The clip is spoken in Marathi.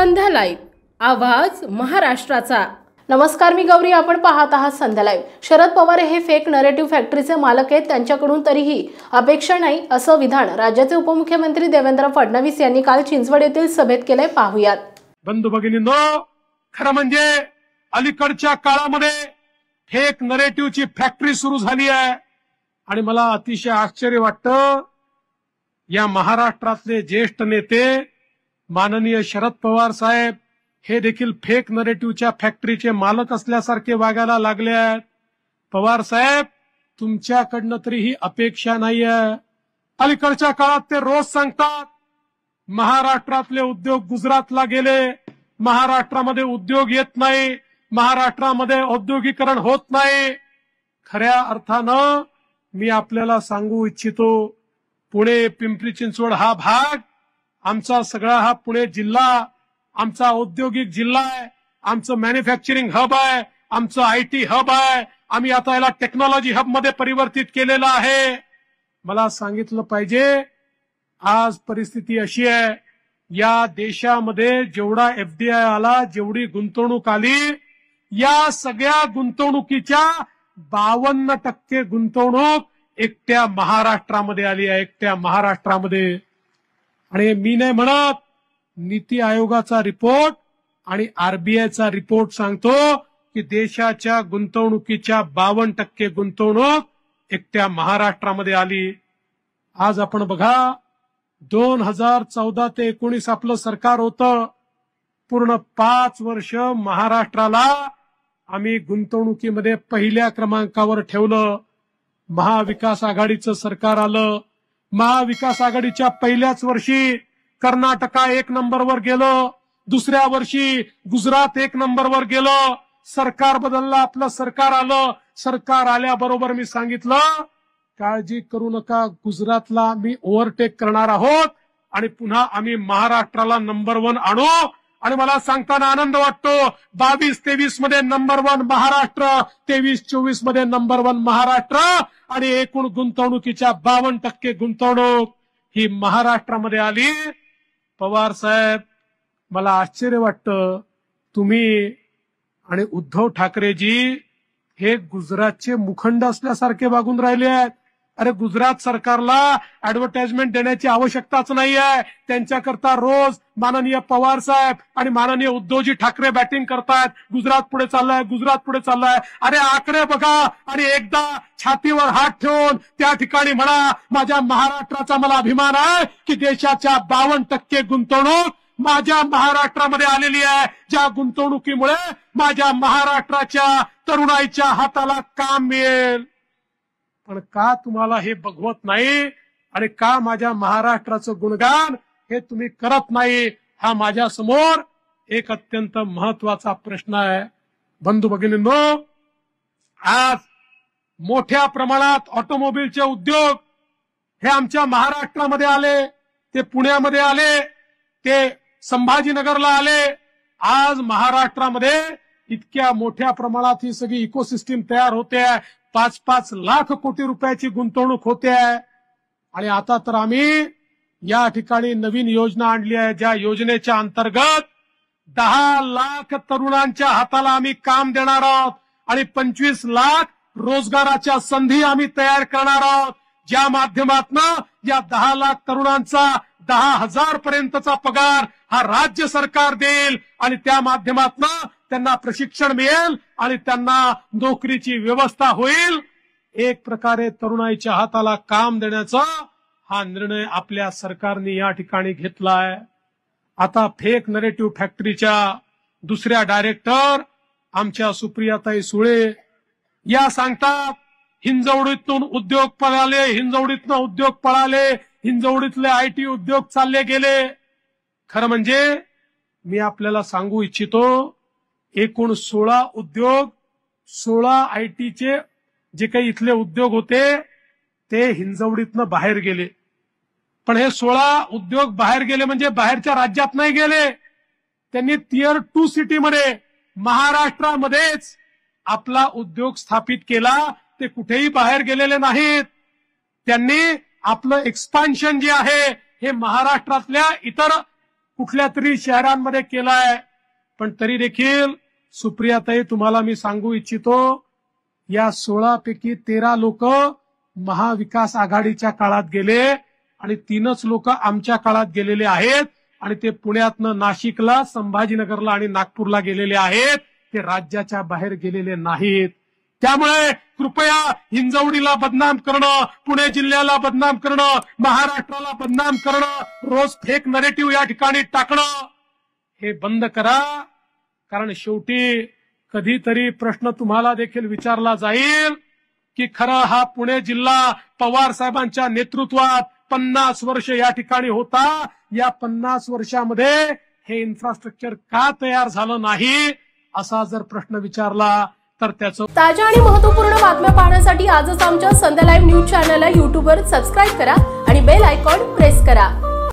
संध्या लाईव्ह आवाज महाराष्ट्राचा नमस्कार मी गौरी आपण पाहत आहात संध्या लाईव्ह शरद पवार हे फेक नरेटिव्ह फॅक्टरीचे मालक आहेत त्यांच्याकडून तरीही अपेक्षा नाही असं विधान राज्याचे उपमुख्यमंत्री देवेंद्र फडणवीस यांनी काल चिंचवड येथील सभेत केले पाहुयात बंधू नो खरं म्हणजे अलीकडच्या काळामध्ये फेक ची फॅक्टरी सुरू झाली आहे आणि मला अतिशय आश्चर्य वाटतं या महाराष्ट्रातले ज्येष्ठ नेते माननीय शरद पवार साहेब हे देखील फेक नरेटिव्हच्या फॅक्टरीचे मालक असल्यासारखे वागायला लागले आहेत पवार साहेब तुमच्याकडनं तरी ही अपेक्षा नाही आहे अलीकडच्या काळात ते रोज सांगतात महाराष्ट्रातले उद्योग गुजरातला गेले महाराष्ट्रामध्ये उद्योग येत नाही महाराष्ट्रामध्ये औद्योगिकरण होत नाही खऱ्या अर्थानं मी आपल्याला सांगू इच्छितो पुणे पिंपरी चिंचवड हा भाग आमचा सगळा हा पुणे जिल्हा आमचा औद्योगिक जिल्हा आहे आमचं मॅन्युफॅक्चरिंग हब आहे आमचं आयटी हब आहे आम्ही आता याला टेक्नॉलॉजी हब मध्ये परिवर्तित केलेलं आहे मला सांगितलं पाहिजे आज परिस्थिती अशी आहे या देशामध्ये जेवढा एफडीआय आला जेवढी गुंतवणूक आली या सगळ्या गुंतवणुकीच्या बावन्न टक्के गुंतवणूक एकट्या महाराष्ट्रामध्ये आली आहे एकट्या महाराष्ट्रामध्ये आणि मी नाही म्हणत नीती आयोगाचा रिपोर्ट आणि आरबीआयचा रिपोर्ट सांगतो की देशाच्या गुंतवणुकीच्या बावन्न टक्के गुंतवणूक एकट्या महाराष्ट्रामध्ये आली आज आपण बघा दोन हजार चौदा ते एकोणीस आपलं सरकार होतं पूर्ण पाच वर्ष महाराष्ट्राला आम्ही गुंतवणुकीमध्ये पहिल्या क्रमांकावर ठेवलं महाविकास आघाडीचं सरकार आलं महाविकास आघाडीच्या पहिल्याच वर्षी कर्नाटका एक नंबरवर गेलं दुसऱ्या वर्षी गुजरात एक नंबरवर गेलं सरकार बदललं आपलं सरकार आलं सरकार आल्याबरोबर मी सांगितलं काळजी करू नका गुजरातला मी ओव्हरटेक करणार आहोत आणि पुन्हा आम्ही महाराष्ट्राला नंबर वन आणू आणि मला सांगताना आनंद वाटतो बावीस तेवीस मध्ये नंबर वन महाराष्ट्र तेवीस चोवीस मध्ये नंबर वन महाराष्ट्र आणि एकूण गुंतवणुकीच्या बावन्न टक्के गुंतवणूक ही महाराष्ट्रामध्ये आली पवार साहेब मला आश्चर्य वाटतं तुम्ही आणि उद्धव ठाकरेजी हे गुजरातचे मुखंड असल्यासारखे वागून राहिले आहेत अरे गुजरात सरकारला ऍडव्हर्टाइजमेंट देण्याची आवश्यकताच नाही आहे त्यांच्याकरता रोज माननीय पवार साहेब आणि माननीय उद्धवजी ठाकरे बॅटिंग करतायत गुजरात पुढे चाललाय गुजरात पुढे चाललाय अरे आकडे बघा आणि एकदा छातीवर हात ठेवून त्या ठिकाणी म्हणा माझ्या महाराष्ट्राचा मला अभिमान आहे की देशाच्या बावन्न टक्के गुंतवणूक माझ्या महाराष्ट्रामध्ये आलेली आहे ज्या गुंतवणुकीमुळे माझ्या महाराष्ट्राच्या तरुणाईच्या हाताला काम मिळेल पण का तुम्हाला हे बघवत नाही आणि का माझ्या महाराष्ट्राचं गुणगान हे तुम्ही करत नाही हा माझ्या समोर एक अत्यंत महत्वाचा प्रश्न आहे बंधू भगिनींनो आज मोठ्या प्रमाणात ऑटोमोबाईलचे उद्योग हे आमच्या महाराष्ट्रामध्ये आले ते पुण्यामध्ये आले ते संभाजीनगरला आले आज महाराष्ट्रामध्ये इतक्या मोठ्या प्रमाणात ही सगळी इकोसिस्टीम तयार होते पाच पाच लाख कोटी रुपयाची गुंतवणूक होते आणि आता तर आम्ही या ठिकाणी नवीन योजना आणली आहे ज्या योजनेच्या अंतर्गत दहा लाख तरुणांच्या हाताला आम्ही काम देणार आहोत आणि पंचवीस लाख रोजगाराच्या संधी आम्ही तयार करणार आहोत ज्या माध्यमातून या दहा लाख तरुणांचा दहा हजार पर्यंतचा पगार हा राज्य सरकार देईल आणि त्या माध्यमातून त्यांना प्रशिक्षण मिळेल आणि त्यांना नोकरीची व्यवस्था होईल एक प्रकारे तरुणाईच्या हाताला काम देण्याचा हा निर्णय आपल्या सरकारने या ठिकाणी घेतलाय आता फेक नरेटिव्ह फॅक्टरीच्या दुसऱ्या डायरेक्टर आमच्या सुप्रियाताई सुळे या सांगतात हिंजवडीतून उद्योग पळाले हिंजवडीतनं उद्योग पळाले हिंजवडीतले आयटी उद्योग चालले गेले खरं म्हणजे मी आपल्याला सांगू इच्छितो एकूण सोळा उद्योग सोळा आय टीचे जे काही इथले उद्योग होते ते हिंजवडीतनं बाहेर गेले पण हे सोळा उद्योग बाहेर गेले म्हणजे बाहेरच्या राज्यात नाही गेले त्यांनी टियर टू मध्ये महाराष्ट्रामध्येच आपला उद्योग स्थापित केला ते कुठेही बाहेर गेलेले नाहीत त्यांनी आपलं एक्सपान्शन जे आहे हे महाराष्ट्रातल्या इतर कुठल्या तरी शहरांमध्ये केलं आहे पण तरी देखील सुप्रियाताई तुम्हाला मी सांगू इच्छितो या सोळा पैकी तेरा लोक महाविकास आघाडीच्या काळात गेले आणि तीनच लोक आमच्या काळात गेलेले आहेत आणि ते पुण्यातनं नाशिकला संभाजीनगरला आणि नागपूरला गेलेले आहेत ते राज्याच्या बाहेर गेलेले नाहीत त्यामुळे कृपया हिंजवडीला बदनाम करणं पुणे जिल्ह्याला बदनाम करणं महाराष्ट्राला बदनाम करणं रोज फेक नरेटिव्ह या ठिकाणी टाकणं हे बंद करा कारण शेवटी कधीतरी प्रश्न तुम्हाला देखील विचारला जाईल की खरं हा पुणे जिल्हा पवार साहेबांच्या नेतृत्वात पन्नास वर्ष या ठिकाणी होता या पन्नास वर्षामध्ये हे इन्फ्रास्ट्रक्चर का तयार झालं नाही असा जर प्रश्न विचारला तर त्याचं ताज्या आणि महत्वपूर्ण बातम्या पाहण्यासाठी आजच आमच्या संध्या लाईव्ह न्यूज चॅनलला वर सबस्क्राईब करा आणि बेल आयकॉन प्रेस करा